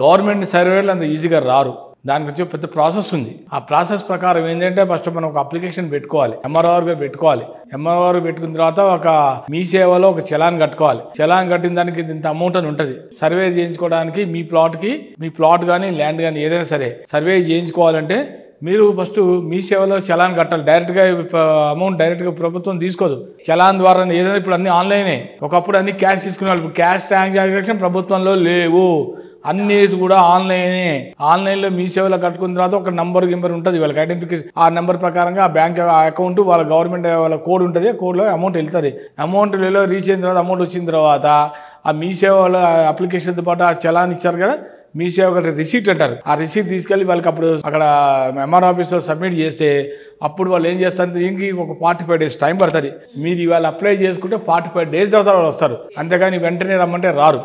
government సర్వేలు అంత ఈజీగా రారు దాని గురించి పెద్ద ప్రాసెస్ ఉంది ఆ ప్రాసెస్ ప్రకారం ఏంటంటే ఫస్ట్ మనం ఒక అప్లికేషన్ పెట్టుకోవాలి ఎంఆర్ఆర్ గా పెట్టుకోవాలి ఎంఆర్ఆర్ పెట్టుకున్న తర్వాత ఒక మీ సేవలో ఒక చలాన్ కట్టుకోవాలి చలాన్ కట్టిన దానికి ఇంత అమౌంట్ అని ఉంటుంది సర్వే చేయించుకోవడానికి మీ ప్లాట్ కి మీ ప్లాట్ కానీ ల్యాండ్ కానీ ఏదైనా సరే సర్వే చేయించుకోవాలంటే మీరు ఫస్ట్ మీ సేవలో చలాన్ కట్టాలి డైరెక్ట్గా అమౌంట్ డైరెక్ట్గా ప్రభుత్వం తీసుకోదు చలాన్ ద్వారా ఏదైనా ఇప్పుడు అన్ని ఆన్లైనే ఒకప్పుడు అన్ని క్యాష్ తీసుకునేవాళ్ళు క్యాష్ ట్రాన్సాక్షన్ ప్రభుత్వంలో లేవు అన్నిది కూడా ఆన్లైనే ఆన్లైన్లో మీ సేవలో కట్టుకున్న తర్వాత ఒక నంబర్ గింబర్ ఉంటుంది వాళ్ళకి ఐడెంటిఫికేషన్ ఆ నెంబర్ ప్రకారంగా ఆ బ్యాంక్ అకౌంట్ వాళ్ళ గవర్నమెంట్ వాళ్ళ కోడ్ ఉంటుంది కోడ్లో అమౌంట్ వెళ్తుంది అమౌంట్ అమౌంట్లో రీచ్ అయిన తర్వాత అమౌంట్ వచ్చిన తర్వాత ఆ మీ సేవల అప్లికేషన్తో పాటు ఆ చలాన్ ఇచ్చారు కదా మీ సేవ రిసీట్ అంటారు ఆ రిసీట్ తీసుకెళ్ళి వాళ్ళకి అప్పుడు అక్కడ ఎంఆర్ ఆఫీస్లో సబ్మిట్ చేస్తే అప్పుడు వాళ్ళు ఏం చేస్తారు దీనికి ఒక ఫార్టీ ఫైవ్ డేస్ టైం పడుతుంది మీరు ఇవాళ అప్లై చేసుకుంటే ఫార్టీ ఫైవ్ డేస్ తర్వాత వాళ్ళు వస్తారు అంతేగాని వెంటనే రమ్మంటే రారు